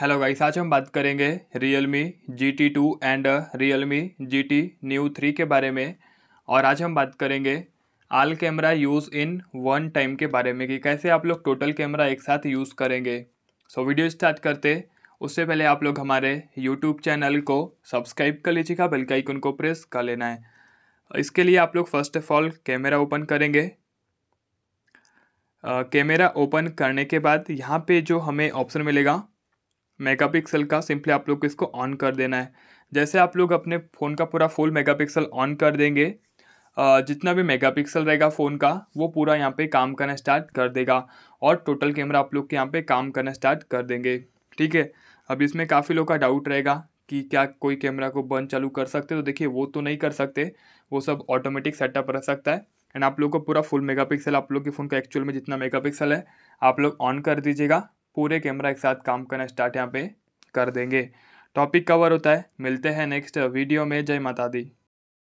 hello guys आज हम बात करेंगे Realme G T two and Realme G T new three के बारे में और आज हम बात करेंगे all camera use in one time के बारे में कि कैसे आप लोग टोटल कैमरा एक साथ यूज़ करेंगे सो so, वीडियो स्टार्ट करते उससे पहले आप लोग हमारे यूट्यूब चैनल को सब्सक्राइब कर लीजिएगा बेल आइकन को प्रेस कर लेना है इसके लिए आप लोग first of all camera open करेंगे कैमरा uh, ओपन करने के बाद यहाँ पे जो हमें ऑप्शन मिलेगा मेगापिक्सल का सिंपली आप लोग को इसको ऑन कर देना है जैसे आप लोग अपने फ़ोन का पूरा फुल मेगापिक्सल ऑन कर देंगे जितना भी मेगापिक्सल रहेगा फ़ोन का वो पूरा यहाँ पे काम करना स्टार्ट कर देगा और टोटल कैमरा आप लोग के यहाँ पे काम करना स्टार्ट कर देंगे ठीक है अब इसमें काफ़ी लोग का डाउट रहेगा कि क्या कोई कैमरा को बंद चालू कर सकते तो देखिए वो तो नहीं कर सकते वो सब ऑटोमेटिक सेटअप रह सकता है एंड आप लोग को पूरा फुल मेगापिक्सल आप लोग के फ़ोन का एक्चुअल में जितना मेगापिक्सल है आप लोग ऑन कर दीजिएगा पूरे कैमरा एक साथ काम करना स्टार्ट यहाँ पे कर देंगे टॉपिक कवर होता है मिलते हैं नेक्स्ट वीडियो में जय माता दी